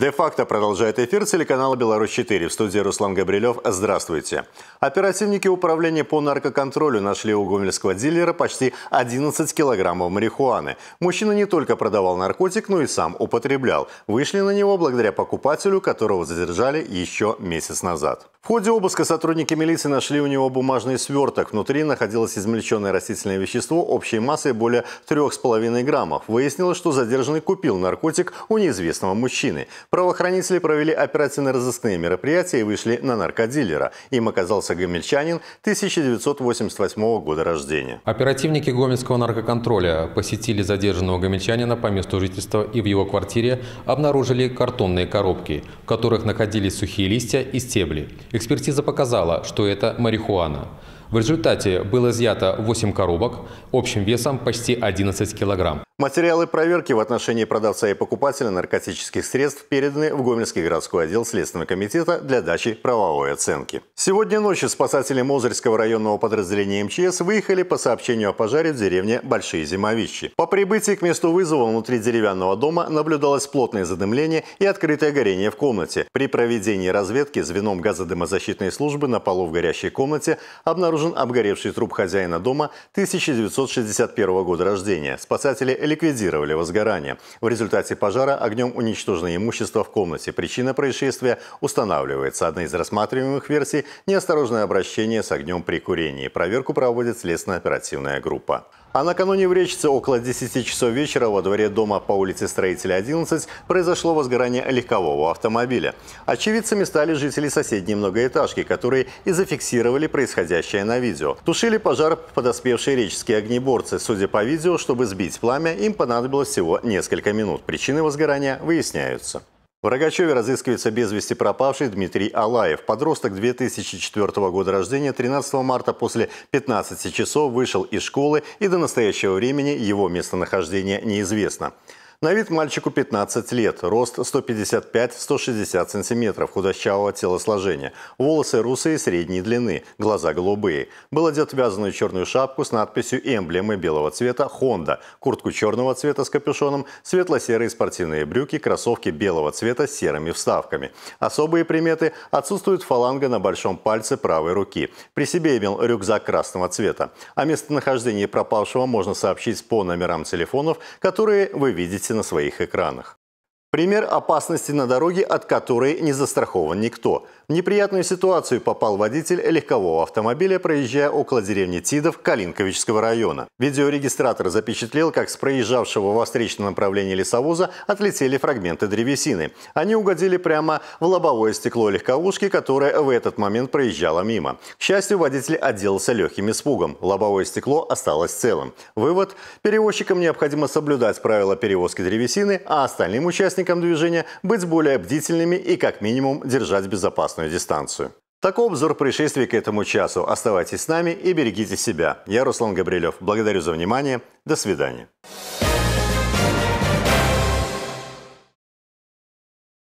Де-факто продолжает эфир телеканала «Беларусь-4». В студии Руслан Габрилев. Здравствуйте. Оперативники управления по наркоконтролю нашли у гомельского дилера почти 11 килограммов марихуаны. Мужчина не только продавал наркотик, но и сам употреблял. Вышли на него благодаря покупателю, которого задержали еще месяц назад. В ходе обыска сотрудники милиции нашли у него бумажный сверток. Внутри находилось измельченное растительное вещество общей массой более 3,5 граммов. Выяснилось, что задержанный купил наркотик у неизвестного мужчины. Правоохранители провели оперативно-розыскные мероприятия и вышли на наркодилера. Им оказался гомельчанин 1988 года рождения. Оперативники Гомельского наркоконтроля посетили задержанного гомельчанина по месту жительства и в его квартире обнаружили картонные коробки, в которых находились сухие листья и стебли. Экспертиза показала, что это марихуана. В результате было изъято 8 коробок общим весом почти 11 килограмм. Материалы проверки в отношении продавца и покупателя наркотических средств переданы в Гомельский городской отдел Следственного комитета для дачи правовой оценки. Сегодня ночью спасатели Мозырского районного подразделения МЧС выехали по сообщению о пожаре в деревне Большие Зимовищи. По прибытии к месту вызова внутри деревянного дома наблюдалось плотное задымление и открытое горение в комнате. При проведении разведки звеном газодымозащитной службы на полу в горящей комнате обнаружили обнаружен обгоревший труп хозяина дома 1961 года рождения. Спасатели ликвидировали возгорание. В результате пожара огнем уничтожено имущество в комнате. Причина происшествия устанавливается. Одна из рассматриваемых версий – неосторожное обращение с огнем при курении. Проверку проводит следственно-оперативная группа. А накануне в Речице около 10 часов вечера во дворе дома по улице Строителя 11 произошло возгорание легкового автомобиля. Очевидцами стали жители соседней многоэтажки, которые и зафиксировали происходящее на видео. Тушили пожар подоспевшие реческие огнеборцы. Судя по видео, чтобы сбить пламя, им понадобилось всего несколько минут. Причины возгорания выясняются. В Рогачеве разыскивается без вести пропавший Дмитрий Алаев. Подросток 2004 года рождения 13 марта после 15 часов вышел из школы и до настоящего времени его местонахождение неизвестно. На вид мальчику 15 лет, рост 155-160 сантиметров, худощавого телосложения, волосы русые средней длины, глаза голубые. Был одет вязаную черную шапку с надписью и эмблемой белого цвета Honda, куртку черного цвета с капюшоном, светло-серые спортивные брюки, кроссовки белого цвета с серыми вставками. Особые приметы – отсутствует фаланга на большом пальце правой руки. При себе имел рюкзак красного цвета. О местонахождении пропавшего можно сообщить по номерам телефонов, которые вы видите видите на своих экранах. Пример опасности на дороге, от которой не застрахован никто. В неприятную ситуацию попал водитель легкового автомобиля, проезжая около деревни Тидов Калинковичского района. Видеорегистратор запечатлел, как с проезжавшего во встречном направлении лесовоза отлетели фрагменты древесины. Они угодили прямо в лобовое стекло легковушки, которая в этот момент проезжала мимо. К счастью, водитель отделался легким испугом. Лобовое стекло осталось целым. Вывод – перевозчикам необходимо соблюдать правила перевозки древесины, а остальным участникам участникам движения быть более бдительными и как минимум держать безопасную дистанцию. Такой обзор происшествий к этому часу. Оставайтесь с нами и берегите себя. Я Руслан Габрилев. Благодарю за внимание. До свидания.